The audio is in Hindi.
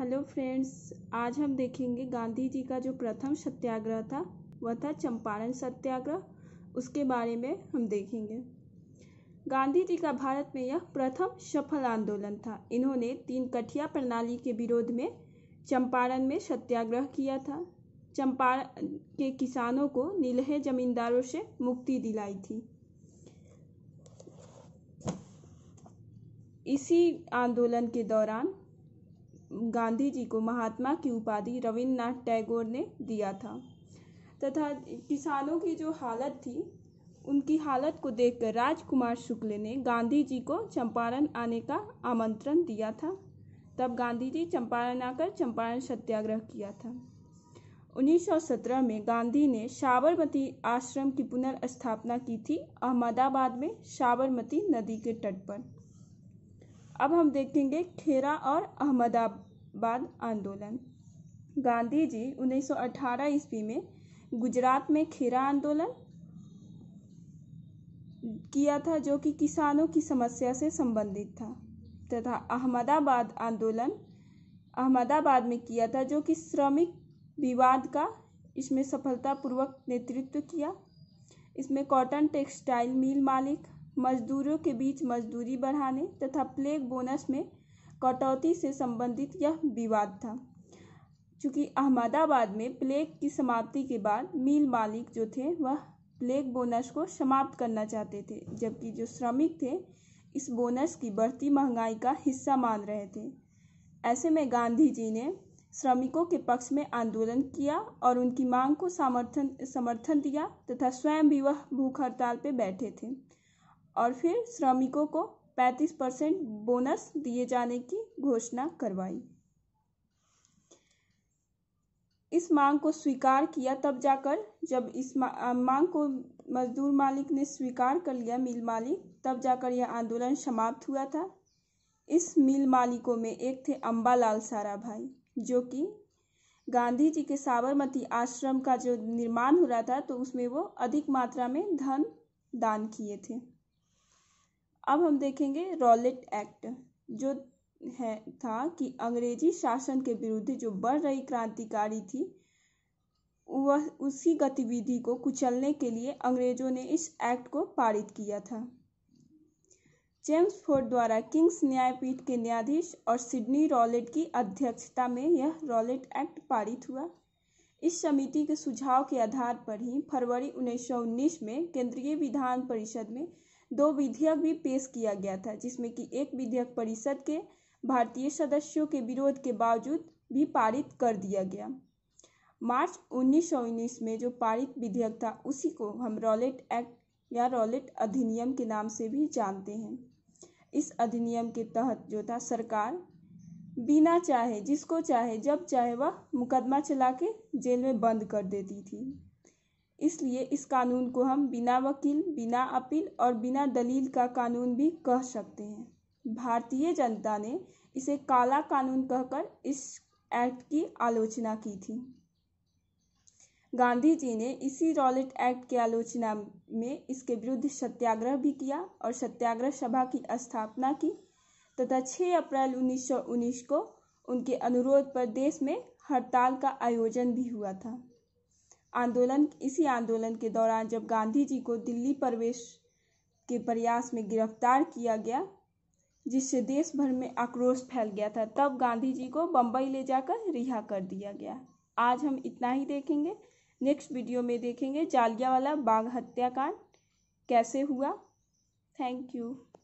हेलो फ्रेंड्स आज हम देखेंगे गांधी जी का जो प्रथम सत्याग्रह था वह था चंपारण सत्याग्रह उसके बारे में हम देखेंगे गांधी जी का भारत में यह प्रथम सफल आंदोलन था इन्होंने तीन कठिया प्रणाली के विरोध में चंपारण में सत्याग्रह किया था चंपारण के किसानों को नीलहे जमींदारों से मुक्ति दिलाई थी इसी आंदोलन के दौरान गांधी जी को महात्मा की उपाधि रविन्द्रनाथ टैगोर ने दिया था तथा किसानों की जो हालत थी उनकी हालत को देखकर राजकुमार शुक्ल ने गांधी जी को चंपारण आने का आमंत्रण दिया था तब गांधी जी चंपारण आकर चंपारण सत्याग्रह किया था 1917 में गांधी ने साबरमती आश्रम की पुनर्स्थापना की थी अहमदाबाद में साबरमती नदी के तट पर अब हम देखेंगे खेरा और अहमदाबाद आंदोलन गांधी जी 1918 ईस्वी में गुजरात में खेरा आंदोलन किया था जो कि किसानों की समस्या से संबंधित था तथा अहमदाबाद आंदोलन अहमदाबाद में किया था जो कि श्रमिक विवाद का इसमें सफलतापूर्वक नेतृत्व किया इसमें कॉटन टेक्सटाइल मिल मालिक मजदूरों के बीच मजदूरी बढ़ाने तथा प्लेग बोनस में कटौती से संबंधित यह विवाद था चूँकि अहमदाबाद में प्लेग की समाप्ति के बाद मिल मालिक जो थे वह प्लेग बोनस को समाप्त करना चाहते थे जबकि जो श्रमिक थे इस बोनस की बढ़ती महंगाई का हिस्सा मान रहे थे ऐसे में गांधी जी ने श्रमिकों के पक्ष में आंदोलन किया और उनकी मांग को समर्थन समर्थन दिया तथा स्वयं भी वह भूख हड़ताल पर बैठे थे और फिर श्रमिकों को 35 परसेंट बोनस दिए जाने की घोषणा करवाई इस मांग को स्वीकार किया तब जाकर जब इस मांग को मजदूर मालिक ने स्वीकार कर लिया मिल मालिक तब जाकर यह आंदोलन समाप्त हुआ था इस मिल मालिकों में एक थे अम्बालाल सारा भाई जो कि गांधी जी के साबरमती आश्रम का जो निर्माण हो रहा था तो उसमें वो अधिक मात्रा में धन दान किए थे अब हम देखेंगे रॉलेट एक्ट जो है था कि अंग्रेजी शासन के विरुद्ध जो बढ़ रही क्रांतिकारी थी वह उसी गतिविधि को कुचलने के लिए अंग्रेजों ने इस एक्ट को पारित किया था जेम्स फोर्ड द्वारा किंग्स न्यायपीठ के न्यायाधीश और सिडनी रॉलेट की अध्यक्षता में यह रॉलेट एक्ट पारित हुआ इस समिति के सुझाव के आधार पर ही फरवरी 1919 में केंद्रीय विधान परिषद में दो विधेयक भी पेश किया गया था जिसमें कि एक विधेयक परिषद के भारतीय सदस्यों के विरोध के बावजूद भी पारित कर दिया गया मार्च उन्नीस में जो पारित विधेयक था उसी को हम रॉलेट एक्ट या रॉलेट अधिनियम के नाम से भी जानते हैं इस अधिनियम के तहत जो था सरकार बिना चाहे जिसको चाहे जब चाहे वह मुकदमा चला के जेल में बंद कर देती थी इसलिए इस कानून को हम बिना वकील बिना अपील और बिना दलील का कानून भी कह सकते हैं भारतीय जनता ने इसे काला कानून कहकर इस एक्ट की आलोचना की थी गांधी जी ने इसी रॉलेट एक्ट की आलोचना में इसके विरुद्ध सत्याग्रह भी किया और सत्याग्रह सभा की स्थापना की तथा 6 अप्रैल 1919 को उनके अनुरोध पर देश में हड़ताल का आयोजन भी हुआ था आंदोलन इसी आंदोलन के दौरान जब गांधी जी को दिल्ली प्रवेश के प्रयास में गिरफ्तार किया गया जिससे देश भर में आक्रोश फैल गया था तब गांधी जी को बम्बई ले जाकर रिहा कर दिया गया आज हम इतना ही देखेंगे नेक्स्ट वीडियो में देखेंगे जालियावाला बाग हत्याकांड कैसे हुआ थैंक यू